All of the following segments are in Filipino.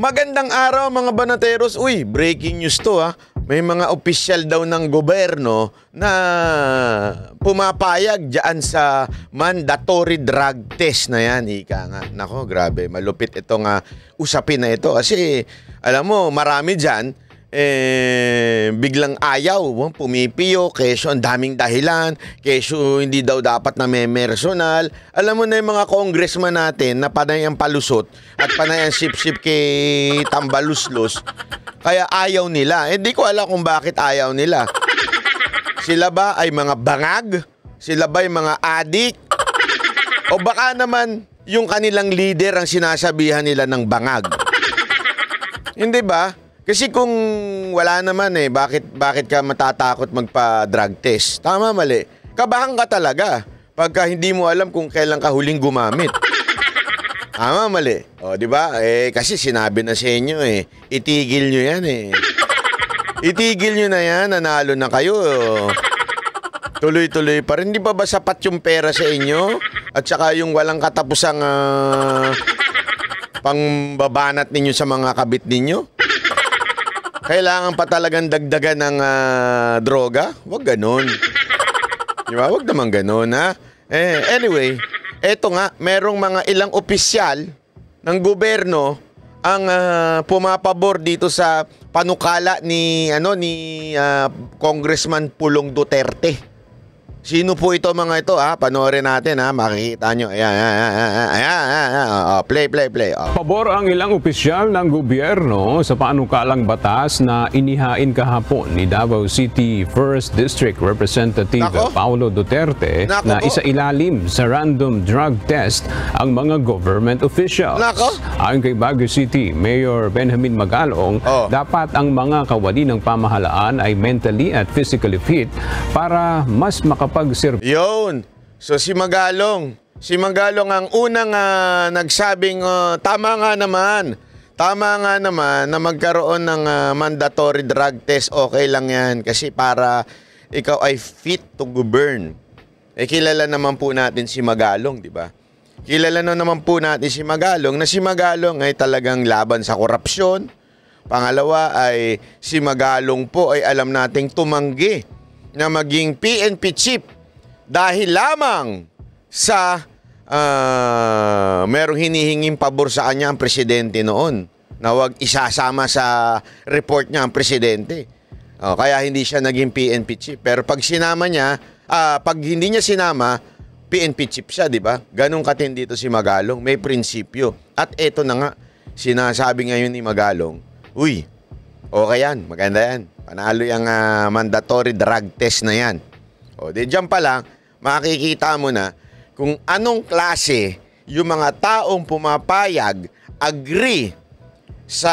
Magandang araw mga banateros. Uy, breaking news to ha. May mga official daw ng gobyerno na pumapayag dyan sa mandatory drug test na yan. Ika nga. Nako, grabe. Malupit itong uh, usapin na ito. Kasi, alam mo, marami dyan eh, biglang ayaw, oh, pumipiyo, keso ang daming dahilan, keso hindi daw dapat na may personal. Alam mo na yung mga congressman natin na panay ang palusot at panay ang sip-sip kay Tambaluslos, kaya ayaw nila. Eh ko alam kung bakit ayaw nila. Sila ba ay mga bangag? Sila ba ay mga adik? O baka naman yung kanilang leader ang sinasabihan nila ng bangag. Hindi ba? Kasi kung wala naman eh, bakit, bakit ka matatakot magpa-drug test? Tama, mali. Kabahan ka talaga pagka hindi mo alam kung kailan ka huling gumamit. Tama, mali. O, di ba? Eh, kasi sinabi na sa inyo eh, itigil nyo yan eh. Itigil nyo na yan, nanalo na kayo. Tuloy-tuloy pa rin. Di ba ba sapat yung pera sa inyo? At saka yung walang katapusang uh, pangbabanat ninyo sa mga kabit ninyo? kailangan pa talagang dagdagan ng uh, droga? Huwag ganun. Di ba? Huwag naman ganun, ha? Eh, anyway, eto nga, merong mga ilang opisyal ng gobyerno ang uh, pumapabor dito sa panukala ni ano ni uh, Congressman Pulong Duterte. Sino po ito mga ito ha? Panoorin natin ha, makikita nyo. Ayan, ayan, ayan, ayan, ayan. Oh, oh, play, play, play. Oh. Pabor ang ilang opisyal ng gobyerno sa panukalang batas na inihain kahapon ni Davao City 1st District Representative Nako? Paulo Duterte Nako na isa ilalim sa random drug test ang mga government officials. Nako? Ayon kay Baguio City Mayor Benjamin Magalong, oh. dapat ang mga kawali ng pamahalaan ay mentally at physically fit para mas makapagpapalala makapag-serve. Yun! So si Magalong, si Magalong ang unang uh, nagsabing uh, tama nga naman. Tama nga naman na magkaroon ng uh, mandatory drug test. Okay lang yan kasi para ikaw ay fit to govern. Eh kilala naman po natin si Magalong, di ba? Kilala na naman po natin si Magalong na si Magalong ay talagang laban sa korupsyon. Pangalawa ay si Magalong po ay alam nating tumanggi na maging PNP chip dahil lamang sa uh, merong hinihinging pabor sa kanya ang presidente noon na wag isasama sa report niya ang presidente. Oh, kaya hindi siya naging PNP chip. Pero pag sinama niya, uh, pag hindi niya sinama, PNP chip siya, di ba? Ganong katindi dito si Magalong. May prinsipyo. At eto na nga, sinasabi ngayon ni Magalong, Uy, Okay yan, maganda yan. Panalo yung uh, mandatory drug test na yan. O, di dyan pa lang, makikita mo na kung anong klase yung mga taong pumapayag agree sa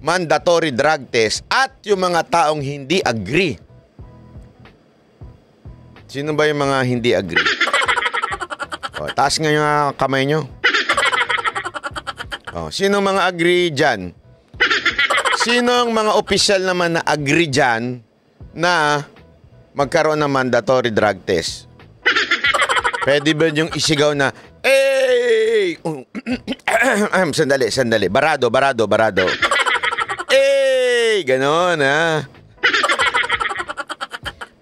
mandatory drug test at yung mga taong hindi agree. Sino ba yung mga hindi agree? O, taas nga yung ah, kamay nyo. O, sino mga agree dyan? Sino ang mga official naman na agree dyan na magkaroon ng mandatory drug test? Pwede ba yung isigaw na, Ay, um, sandali, sandali. Barado, barado, barado. Hey! Ganon, ha?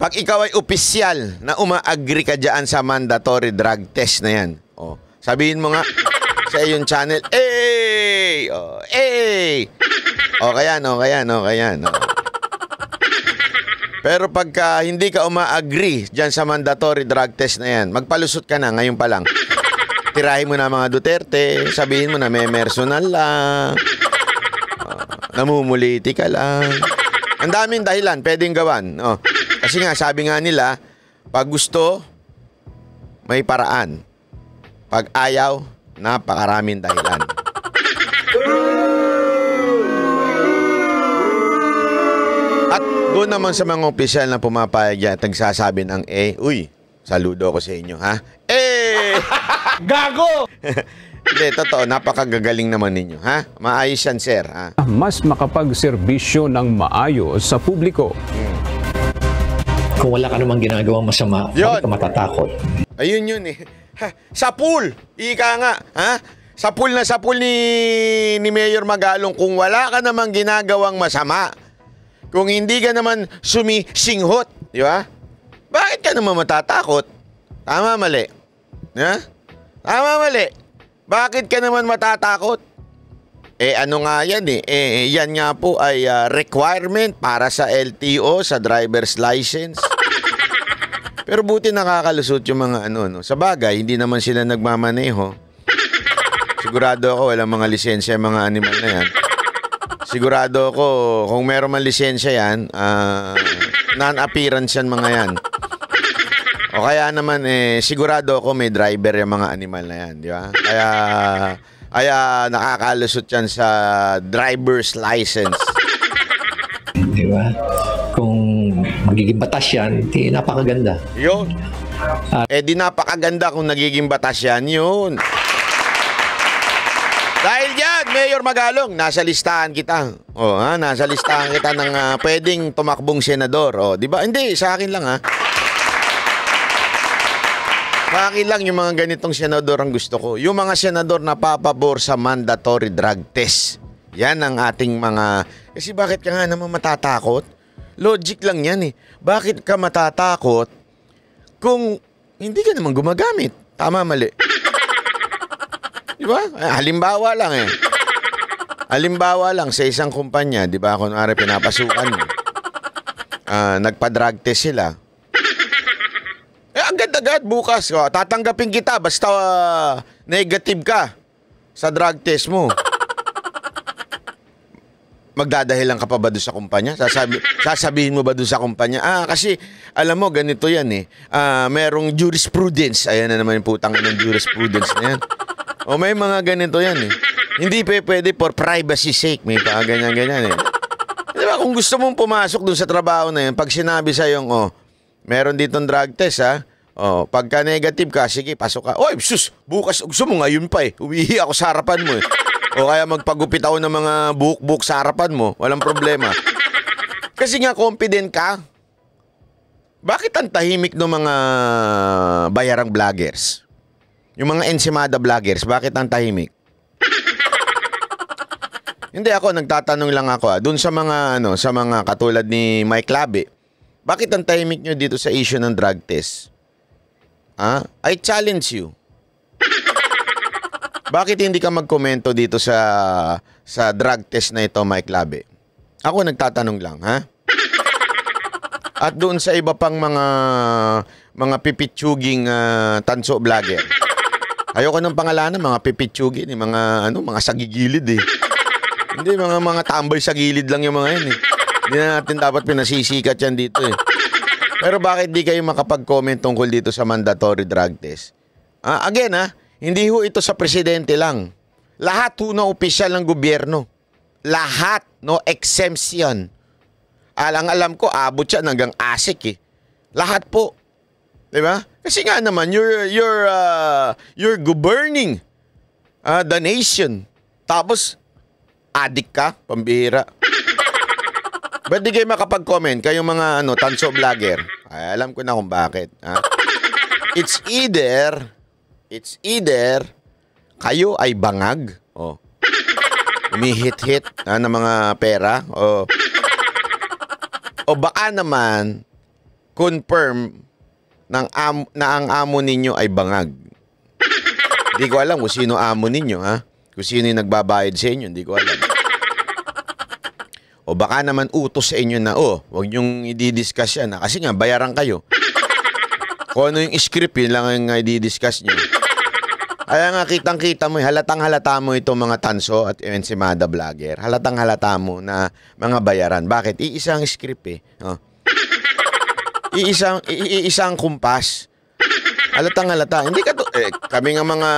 Pag ikaw ay opisyal na umaagree ka dyan sa mandatory drug test na yan, oh, sabihin mo nga sa iyong channel, Hey! Oh, hey! Okay oh, yan, okay oh, yan, okay oh, yan. Okay. Pero pagka hindi ka umaagree diyan sa mandatory drug test na yan, magpalusot ka na ngayon pa lang. Tirahin mo na mga Duterte, sabihin mo na may personal lang, uh, namumuliti ka lang. Ang daming dahilan pwedeng gawan. Oh. Kasi nga, sabi nga nila, pag gusto, may paraan. Pag ayaw, napakaraming dahilan. Doon naman sa mga opisyal na pumapayag yan at nagsasabi ng eh, uy, saludo ako sa inyo, ha? Eh! Gago! Hindi, totoo, napakagagaling naman ninyo, ha? Maayos yan, sir, ha? Mas makapagserbisyo ng maayos sa publiko. Hmm. Kung wala ka namang ginagawang masama, yun. ka matatakot. Ayun yun eh. Ha, sa pool! Ika nga, ha? Sa pool na sa pool ni, ni Mayor Magalong, kung wala ka namang ginagawang masama, kung hindi ka naman sumisinghot, di ba? Bakit ka naman matatakot? Tama mali. Ha? Tama mali. Bakit ka naman matatakot? Eh ano nga yan eh? eh, eh yan nga po ay uh, requirement para sa LTO, sa driver's license. Pero buti nakakalusot yung mga ano no. Sa bagay, hindi naman sila nagmamaneho. Sigurado ako walang mga lisensya yung mga animal na yan. Sigurado ako, kung meron man lisensya yan, uh, non-appearance yan mga yan. O kaya naman, eh, sigurado ako may driver yung mga animal na yan, di ba? Kaya, kaya nakakalusot yan sa driver's license. Di ba? Kung magiging batas yan, di napakaganda. Yun. Uh, eh di napakaganda kung nagiging batas yan, yun. Mayor Magalong, nasa listahan kita. O, oh, ha? Nasa listahan kita ng uh, pwedeng tumakbong senador. O, oh, di ba? Hindi, sa akin lang, ha? Bakit lang yung mga ganitong senador ang gusto ko? Yung mga senador na papabor sa mandatory drug test. Yan ang ating mga... Kasi bakit ka nga naman matatakot? Logic lang yan eh. Bakit ka matatakot kung hindi ka naman gumagamit? Tama, mali. Di ba? Halimbawa lang eh. Halimbawa lang, sa isang kumpanya, di ba, kunwari pinapasukan Ah, uh, nagpa-drug test sila. Eh, agad-agad bukas, oh, tatanggapin kita basta uh, negative ka sa drug test mo. Magdadahilan ka pa ba doon sa kumpanya? Sasabi, sasabihin mo ba doon sa kumpanya? Ah, kasi alam mo, ganito yan eh. Ah, merong jurisprudence. Ayun na naman yung putang ng jurisprudence na yan. O oh, may mga ganito yan eh. Hindi pa pwede for privacy sake. May pa ganyan-ganyan eh. Di ba, kung gusto mong pumasok dun sa trabaho na yun, pag sinabi sa sa'yo, oh, meron ditong drug test ha, Oh, pagka negative ka, sige, pasok ka. Oy, sus, bukas gusto mo ngayon pa eh. Umihi ako sa harapan mo eh. O kaya magpagupit ako ng mga buhok-buhok sa harapan mo. Walang problema. Kasi nga confident ka. Bakit ang tahimik ng mga bayarang vloggers? Yung mga ensimada vloggers, bakit ang tahimik? Hindi ako, nagtatanong lang ako. Ah. Doon sa mga, ano, sa mga katulad ni Mike Labe, bakit ang timing niyo dito sa issue ng drug test? Ha? Ah, I challenge you. Bakit hindi ka magkomento dito sa sa drug test na ito, Mike Labe? Ako nagtatanong lang, ha? At doon sa iba pang mga mga pipitsuging uh, tanso vlogger. Ayoko ng pangalanan, mga pipitsugi, ni eh, mga ano, mga sagigilid eh. Hindi, mga mga tambay sa gilid lang yung mga yan eh. Hindi na natin dapat pinasisikat yan dito eh. Pero bakit di kayo makapag-comment tungkol dito sa mandatory drug test? Uh, again ha, ah, hindi ho ito sa presidente lang. Lahat ho na opisyal ng gobyerno. Lahat, no exemption. Alang-alam ko, abot siya hanggang ASIC eh. Lahat po. 'Di ba? Kasi nga naman you're you're uh, you're governing uh, the nation. Tapos Adik ka? Pambihira. Ba't di kayo makapag-comment? Kayong mga ano, tanso vlogger. Ay, alam ko na kung bakit. Ha? It's either, it's either, kayo ay bangag. Oh. Umihit-hit ha, ng mga pera. O, oh. o baka naman, confirm ng am, na ang amo ninyo ay bangag. Hindi ko alam kung sino amo ninyo, ha? Kung sino yung nagbabayad sa inyo, hindi ko alam. O baka naman utos sa inyo na, oh, huwag niyong i-discuss yan. Ah. Kasi nga, bayaran kayo. Kung ano yung script, yun lang ang ah, i-discuss niyo. Kaya nga, kitang-kita mo, halatang halata mo itong mga tanso at Mada vlogger. Halatang halata mo na mga bayaran. Bakit? Iisang script eh. Oh. Iisang, iisang kumpas. Halatang halata. Hindi ka to, eh, kami nga mga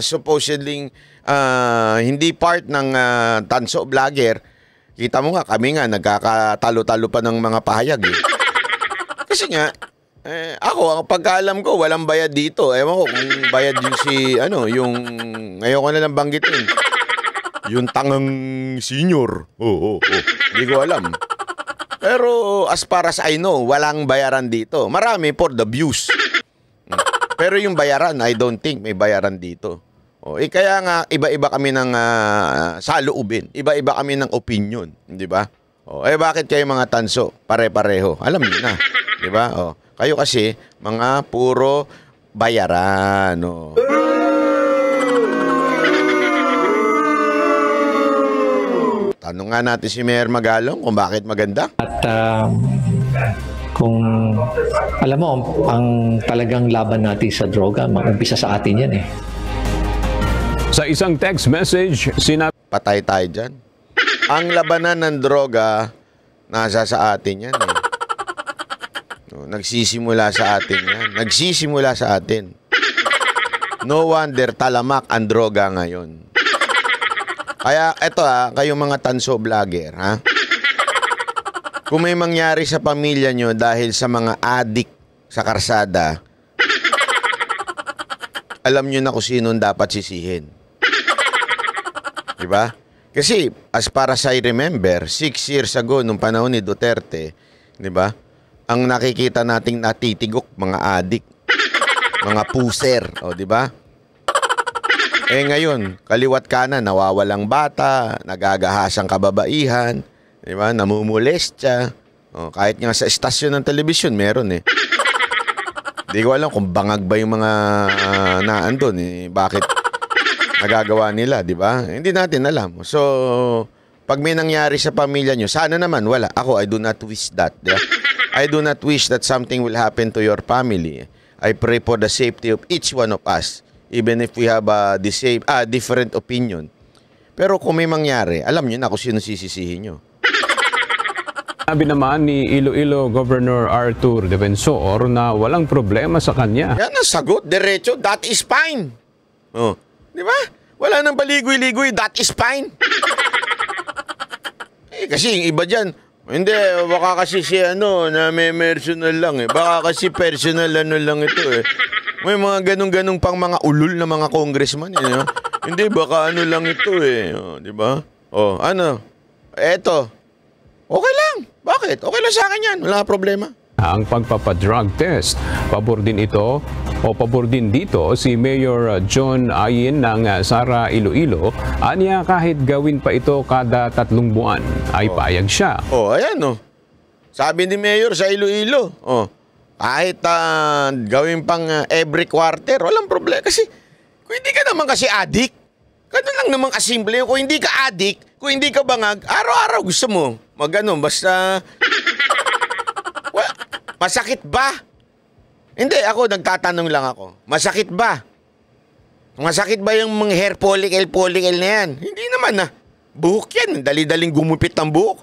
supposedly uh, hindi part ng uh, tanso vlogger, Kita mo nga, kami nga, nagkakatalo-talo pa ng mga pahayag eh. Kasi nga, eh, ako, ang pagkaalam ko, walang bayad dito. Ewan ko kung bayad yung si, ano, yung, ngayon ko na lang banggitin. Yung tangang senior. Oo, oh, oo, oh, oo. Oh. Hindi ko alam. Pero as far as I know, walang bayaran dito. Marami for the views. Hmm. Pero yung bayaran, I don't think may bayaran dito. Oh, eh, kaya nga, iba-iba kami ng uh, saloobin. Iba-iba kami ng opinion. Di ba? Oh, eh, bakit kayo mga tanso? Pare-pareho. Alam niyo na. Di ba? Oh, kayo kasi, mga puro bayaran. Oh. Tanong nga natin si Mayor Magalong kung bakit maganda. At uh, kung alam mo, ang talagang laban natin sa droga, mag sa atin yan eh. Sa isang text message, sinabi... Patay tayo dyan. Ang labanan ng droga, nasa sa atin yan. Eh. No, nagsisimula sa atin yan. Nagsisimula sa atin. No wonder talamak ang droga ngayon. Kaya eto ha, kayong mga tanso vlogger ha. Kung may mangyari sa pamilya nyo dahil sa mga adik sa karsada, alam nyo na kung sinong dapat sisihin. 'Di ba? Kasi as para as I remember, six years ago nung panahon ni Duterte, 'di ba? Ang nakikita nating natitigok mga adik, mga puser, o 'di ba? Eh ngayon, kaliwat kanan nawawalang bata, ang kababaihan, 'di ba? Namumulestya. O, kahit nga sa estasyon ng telebisyon meron eh. Hindi ko alam kung bangag ba yung mga uh, naandun. Eh. Bakit nagagawa nila, di ba? Hindi natin alam. So, pag may nangyari sa pamilya nyo, sana naman wala. Ako, I do not wish that. Diba? I do not wish that something will happen to your family. I pray for the safety of each one of us, even if we have a the same, ah, different opinion. Pero kung may mangyari, alam nyo na kung sino sisisihin nyo. Sabi naman ni Iloilo Governor Arthur Devensor na walang problema sa kanya. Yan ang sagot, derecho, that is fine. Oh. Di ba? Wala nang baligoy ligoy that is fine. eh, kasi yung iba dyan, hindi, baka kasi si ano, na may personal lang eh. Baka kasi personal ano lang ito eh. May mga ganong-ganong pang mga ulul na mga congressman eh. No? Hindi, baka ano lang ito eh. Oh, di ba? Oh, ano? Eto. Okay lang. Bakit? Okay lang sa akin yan. Wala problema ang pagpapadrug test. Pabor din ito o pabor din dito si Mayor uh, John Ayin ng uh, Sara Iloilo. Anya kahit gawin pa ito kada tatlong buwan ay oh. payag siya. Oh, ayan oh. Sabi ni Mayor sa Iloilo, oh, kahit uh, gawin pang uh, every quarter, walang problema. Kasi kung hindi ka naman kasi adik, ganun lang naman kasimple. Kung hindi ka adik, kung hindi ka bangag, araw-araw gusto mo. Magano, basta... well, Masakit ba? Hindi, ako nagtatanong lang ako. Masakit ba? Masakit ba yung mga hair follicle, follicle na yan? Hindi naman ah. Buhok yan. Dali-daling gumupit ang buhok.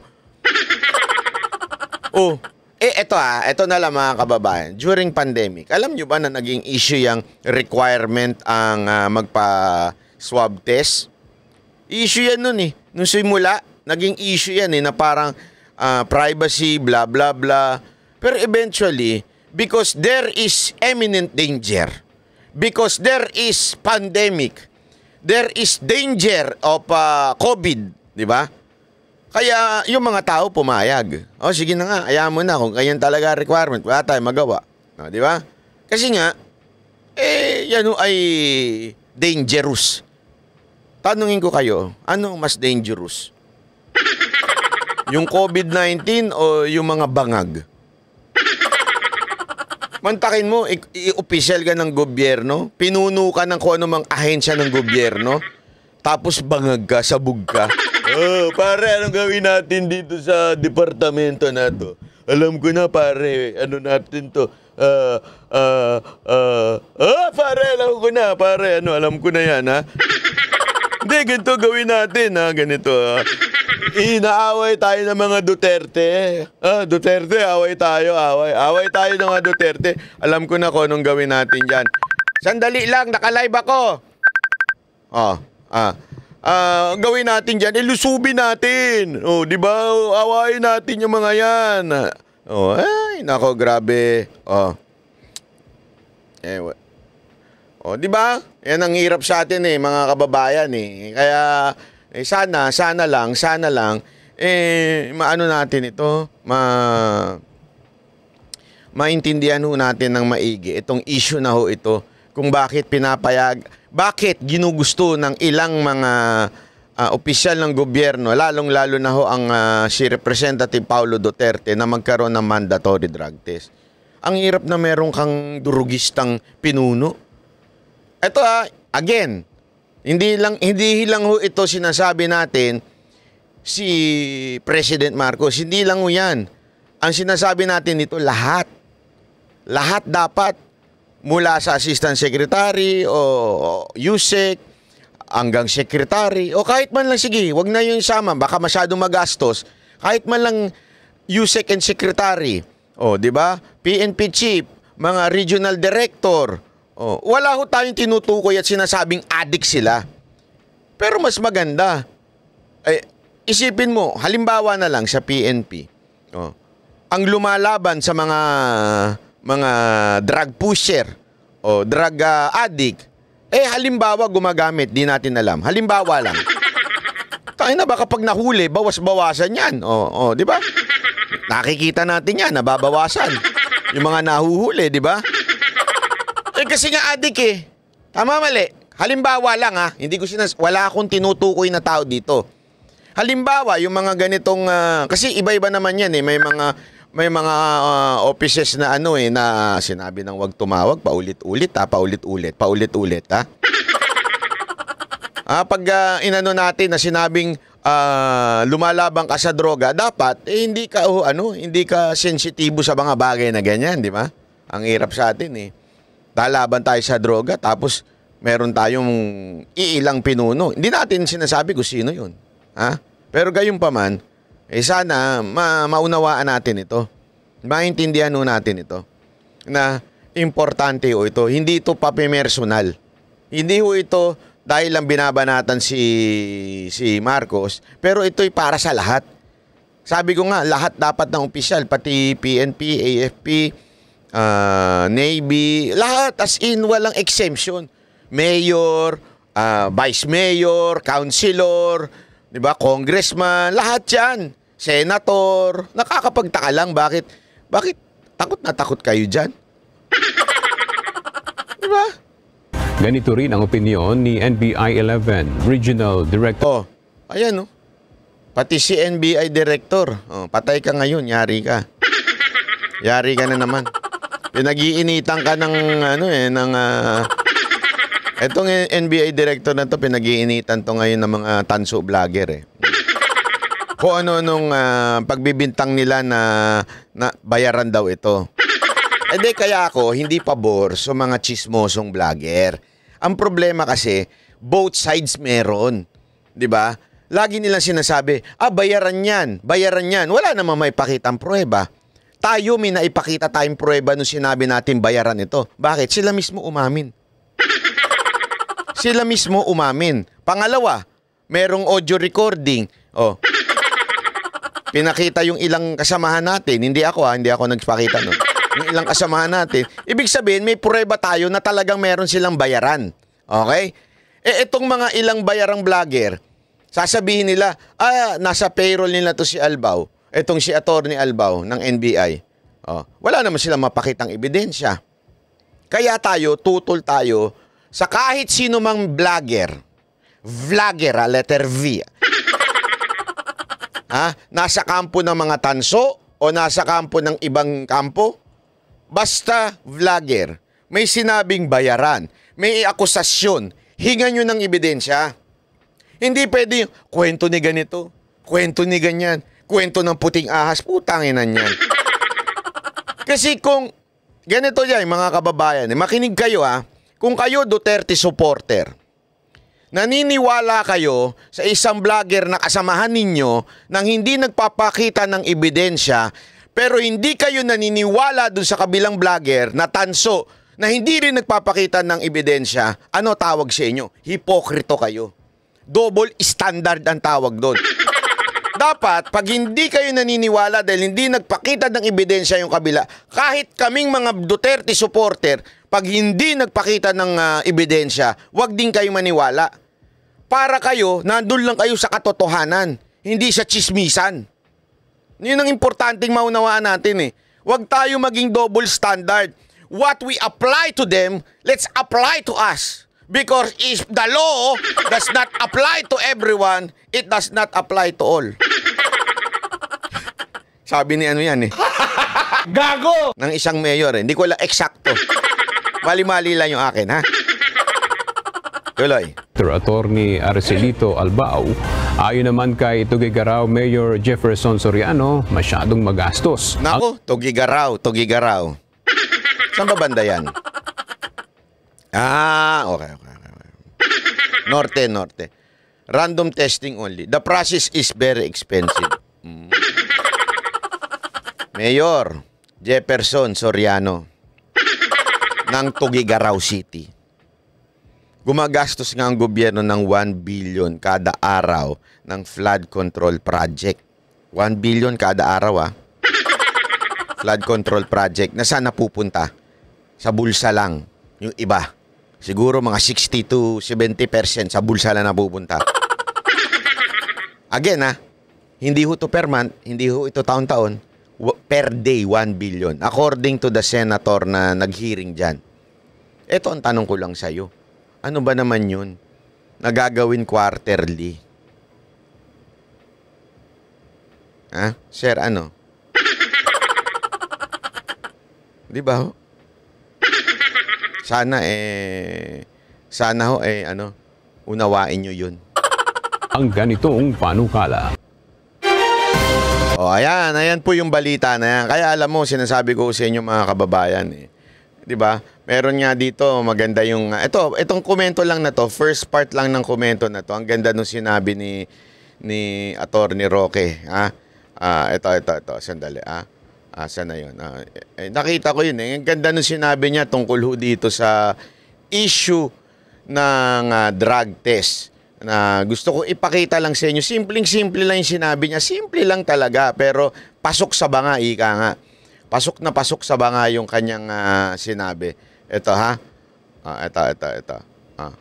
oh. Eh, eto ah. Eto na lang mga kababayan. During pandemic, alam nyo ba na naging issue yung requirement ang uh, magpa-swab test? Issue yan nun eh. Nung simula, naging issue yan eh na parang uh, privacy, blah, blah, blah. Pero eventually, because there is imminent danger, because there is pandemic, there is danger of uh, COVID, di ba? Kaya yung mga tao pumayag. O oh, sige na nga, ayaw mo na kung kanyan talaga requirement, wala tayong magawa. No, di ba? Kasi nga, eh, yan ay dangerous. Tanungin ko kayo, ano mas dangerous? Yung COVID-19 o yung mga bangag? Mantakin mo, i-official ka ng gobyerno, pinuno ka ng kung anumang ahensya ng gobyerno, tapos bangag ka, sabog ka. Oh, pare, anong gawin natin dito sa departamento na to? Alam ko na, pare, ano natin to? Uh, uh, uh, oh, pare, alam ko na, pare, ano, alam ko na yan, ha? Hindi, ganito gawin natin, ha? Ganito, ha? Inaaway tayo ng mga Duterte. Ah, Duterte, away tayo, away. Away tayo ng mga Duterte. Alam ko na ko anong gawin natin dyan. Sandali lang, nakalive ako. Ah, ah. Ah, gawin natin dyan, ilusubin natin. Oh, di ba? Awayin natin yung mga yan. Oh, ay, nako, grabe. Oh. Eh, anyway. Oh, di ba? Yan ang hirap sa atin eh, mga kababayan eh. Kaya eh, sana, sana lang, sana lang, eh, maano natin ito, ma maintindihan ho natin ng maigi itong issue na ho ito kung bakit pinapayag, bakit ginugusto ng ilang mga uh, opisyal ng gobyerno, lalong-lalo na ho ang uh, si Representative Paulo Duterte na magkaroon ng mandatory drug test. Ang hirap na meron kang durugistang pinuno. Ito ah, again, hindi lang hindi lang ho ito sinasabi natin si President Marcos. Hindi lang ho 'yan. Ang sinasabi natin ito lahat. Lahat dapat mula sa Assistant Secretary o USEC hanggang Secretary o kahit man lang sige, wag na 'yung sama, baka masyadong magastos. Kahit man lang USEC and Secretary. oh, 'di ba? PNP chief, mga regional director, Oh, wala ho tayong tinutukoy at sinasabing addict sila. Pero mas maganda, eh, isipin mo, halimbawa na lang sa PNP, oh, ang lumalaban sa mga mga drug pusher o oh, drug uh, addict, eh halimbawa gumagamit, di natin alam. Halimbawa lang. Tayo na baka pag nahuli, bawas-bawasan yan. O, oh, oh, di ba? Nakikita natin yan, nababawasan. Yung mga nahuhuli, di ba? kasi nga adik eh. Tama mali. Halimbawa lang ha, hindi ko sinas wala akong tinutukoy na tao dito. Halimbawa, yung mga ganitong uh, kasi iba-iba naman 'yan eh, may mga may mga uh, offices na ano eh na sinabi ng wag tumawag paulit-ulit ha, paulit-ulit, paulit-ulit ha. ah, pag uh, inano natin na sinabing uh, lumalabang ka sa droga, dapat eh, hindi ka oh, ano, hindi ka sensitibo sa mga bagay na ganyan, di ba? Ang hirap sa atin eh lalaban tayo sa droga tapos meron tayong iilang pinuno. Hindi natin sinasabi kung sino yun. Ha? Pero gayon pa man, eh sana ma maunawaan natin ito. Maintindihan natin ito. Na importante ho ito. Hindi ito papimersonal. Hindi ho ito dahil lang binabanatan si, si Marcos, pero ito'y para sa lahat. Sabi ko nga, lahat dapat ng opisyal, pati PNP, AFP, uh, Navy, lahat as in walang exemption. Mayor, uh, Vice Mayor, Councilor, 'di ba? Congressman, lahat 'yan. Senator, nakakapagtaka lang bakit bakit takot na takot kayo diyan? 'Di ba? Ganito rin ang opinion ni NBI 11 Regional Director. Oh, ayan oh. Pati si NBI Director, oh, patay ka ngayon, yari ka. Yari ka na naman yung eh, nagiinitan ka ng ano eh, ng uh, Etong NBA director na to, pinag to ngayon ng mga tanso vlogger eh. Ko ano nung uh, pagbibintang nila na, na bayaran daw ito. Eh de, kaya ako, hindi pabor sa mga chismosong vlogger. Ang problema kasi, both sides meron. 'di ba? Lagi nilang sinasabi, ah, bayaran yan, bayaran yan. Wala namang may pakitang pruweba tayo may naipakita tayong prueba nung sinabi natin bayaran ito. Bakit? Sila mismo umamin. Sila mismo umamin. Pangalawa, merong audio recording. Oh. Pinakita yung ilang kasamahan natin. Hindi ako ha, ah. hindi ako nagpakita no. Yung ilang kasamahan natin. Ibig sabihin, may prueba tayo na talagang meron silang bayaran. Okay? Eh, itong mga ilang bayarang vlogger, sasabihin nila, ah, nasa payroll nila to si Albaw itong si Attorney Albao ng NBI. Oh, wala naman silang mapakitang ebidensya. Kaya tayo, tutol tayo sa kahit sino mang vlogger. Vlogger, ah, letter V. ha? Nasa kampo ng mga tanso o nasa kampo ng ibang kampo? Basta vlogger. May sinabing bayaran. May akusasyon. Hingan nyo ng ebidensya. Hindi pwede yung kwento ni ganito, kwento ni ganyan kwento ng puting ahas, putanginan niyan. Kasi kung ganito yan, mga kababayan, eh, makinig kayo ha, ah. kung kayo Duterte supporter, naniniwala kayo sa isang vlogger na kasamahan ninyo nang hindi nagpapakita ng ebidensya pero hindi kayo naniniwala dun sa kabilang vlogger na tanso na hindi rin nagpapakita ng ebidensya, ano tawag sa inyo? Hipokrito kayo. Double standard ang tawag doon. dapat pag hindi kayo naniniwala dahil hindi nagpakita ng ebidensya yung kabila, kahit kaming mga Duterte supporter, pag hindi nagpakita ng uh, ebidensya, wag din kayo maniwala. Para kayo, nandun lang kayo sa katotohanan, hindi sa chismisan. Yun ang importanteng maunawaan natin eh. Huwag tayo maging double standard. What we apply to them, let's apply to us. Because if the law does not apply to everyone, it does not apply to all. Sabi ni ano yan eh. Gago! Nang isang mayor eh. Hindi ko alam eksakto. Mali-mali lang yung akin ha. Tuloy. Attorney Arcelito Albao, ayon naman kay Tugigaraw Mayor Jefferson Soriano, masyadong magastos. Nako, Tugigaraw, Tugigaraw. Saan ba banda yan? Ah, okay, okay. okay. norte, norte. Random testing only. The process is very expensive. Mm. Mayor Jefferson Soriano ng Tugigaraw City. Gumagastos ng gobyerno ng 1 billion kada araw ng flood control project. 1 billion kada araw ah. Flood control project na sana pupunta Sa bulsa lang, yung iba siguro mga 60 to 70% sa bulsa na napupunta. Again ha, ah, hindi ho to per month, hindi ho ito taon-taon, per day 1 billion according to the senator na naghearing diyan. Ito ang tanong ko lang sa iyo. Ano ba naman 'yun? Nagagawin quarterly. Ha? Ah, sir, ano? Di ba? Sana eh sana ho eh ano unawain niyo 'yun. Ang ganitong panukala. O oh, ayan, ayan po yung balita na yan. Kaya alam mo, sinasabi ko sa inyo mga kababayan eh. 'Di ba? Meron nga dito maganda yung ito, itong komento lang na to, first part lang ng komento na to. Ang ganda nung sinabi ni ni Attorney Roque, ha? Ah, ito, ito, ito, sandali, ah. Asa ah, na yun? Ah, eh, nakita ko yun eh. Ang ganda nung sinabi niya tungkol ho dito sa issue ng uh, drug test na gusto ko ipakita lang sa inyo. Simpleng-simple lang yung sinabi niya. Simple lang talaga, pero pasok sa banga, ika nga. Pasok na pasok sa banga yung kanyang uh, sinabi. Ito ha. Ah, ito, ito, ito. Ah.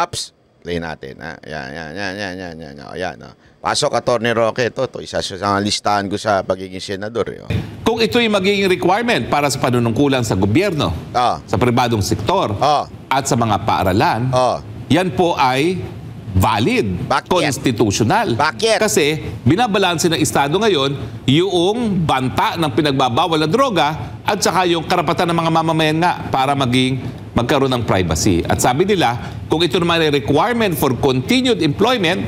Ops! Play natin. Ha? Yan, yan, yan, yan, yan, yan. O, oh. yan o. Pasok, Atty. Roque. Ito, ito, isa sa listahan ko sa pagiging senador. Eh, o. Oh. Kung ito'y magiging requirement para sa panunungkulan sa gobyerno, oh. sa pribadong sektor, oh. at sa mga paaralan, oh. yan po ay valid, Back constitutional. Bakit? Kasi binabalanse ng Estado ngayon yung banta ng pinagbabawal na droga at saka yung karapatan ng mga mamamayan nga para maging magkaroon ng privacy. At sabi nila, kung ito naman ay requirement for continued employment,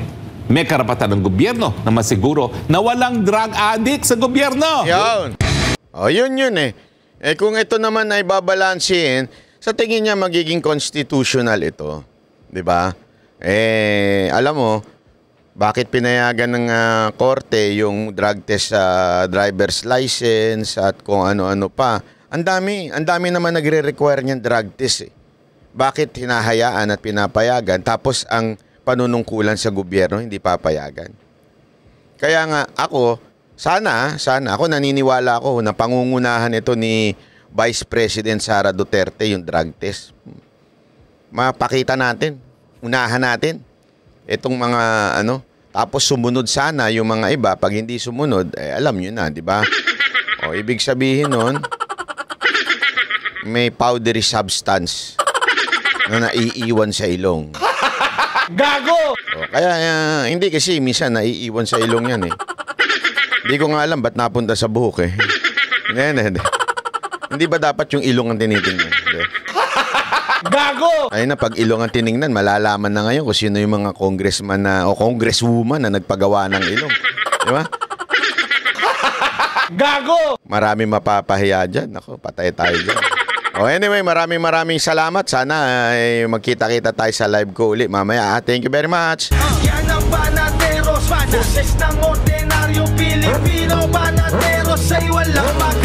may karapatan ng gobyerno na masiguro na walang drug addict sa gobyerno. Yun. O, oh, yun yun eh. Eh kung ito naman ay babalansin, sa tingin niya magiging constitutional ito. 'Di ba? Eh alam mo, bakit pinayagan ng uh, korte yung drug test sa uh, driver's license at kung ano-ano pa? Ang dami, ang dami naman nagre-require niyan drug test eh. Bakit hinahayaan at pinapayagan tapos ang panunungkulan sa gobyerno hindi papayagan? Kaya nga ako, sana, sana ako naniniwala ako na pangungunahan ito ni Vice President Sara Duterte yung drug test. Mapakita natin, unahan natin itong mga ano, tapos sumunod sana yung mga iba. Pag hindi sumunod, eh, alam nyo na, di ba? O, ibig sabihin nun, may powdery substance na naiiwan sa ilong. Gago! O, kaya uh, hindi kasi minsan naiiwan sa ilong yan eh. Hindi ko nga alam ba't napunta sa buhok eh. Hindi, hindi. Hindi ba dapat yung ilong ang tinitingnan? Gago! Ayun na, pag ilong ang tiningnan, malalaman na ngayon kung sino yung mga congressman na, o congresswoman na nagpagawa ng ilong. Di ba? Gago! Marami mapapahiya dyan. Ako, patay tayo dyan oh, anyway, maraming maraming salamat. Sana ay eh, magkita-kita tayo sa live ko ulit mamaya. Ah, thank you very much. Yan ang banateros, boses ng ordinaryo Pilipino banateros ay walang